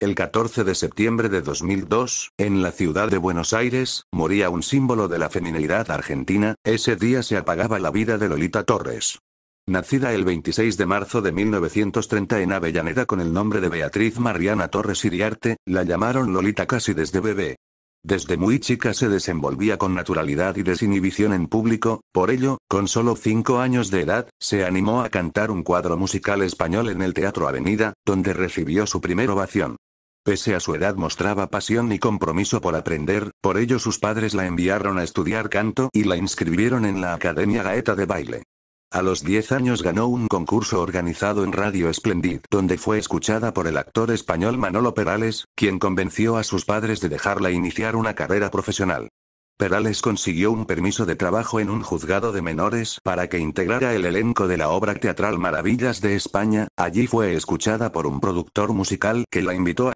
El 14 de septiembre de 2002, en la ciudad de Buenos Aires, moría un símbolo de la feminidad argentina, ese día se apagaba la vida de Lolita Torres. Nacida el 26 de marzo de 1930 en Avellaneda con el nombre de Beatriz Mariana Torres Iriarte, la llamaron Lolita casi desde bebé. Desde muy chica se desenvolvía con naturalidad y desinhibición en público, por ello, con solo cinco años de edad, se animó a cantar un cuadro musical español en el Teatro Avenida, donde recibió su primera ovación. Pese a su edad mostraba pasión y compromiso por aprender, por ello sus padres la enviaron a estudiar canto y la inscribieron en la Academia Gaeta de Baile. A los 10 años ganó un concurso organizado en Radio Esplendid, donde fue escuchada por el actor español Manolo Perales, quien convenció a sus padres de dejarla iniciar una carrera profesional. Perales consiguió un permiso de trabajo en un juzgado de menores para que integrara el elenco de la obra teatral Maravillas de España, allí fue escuchada por un productor musical que la invitó a...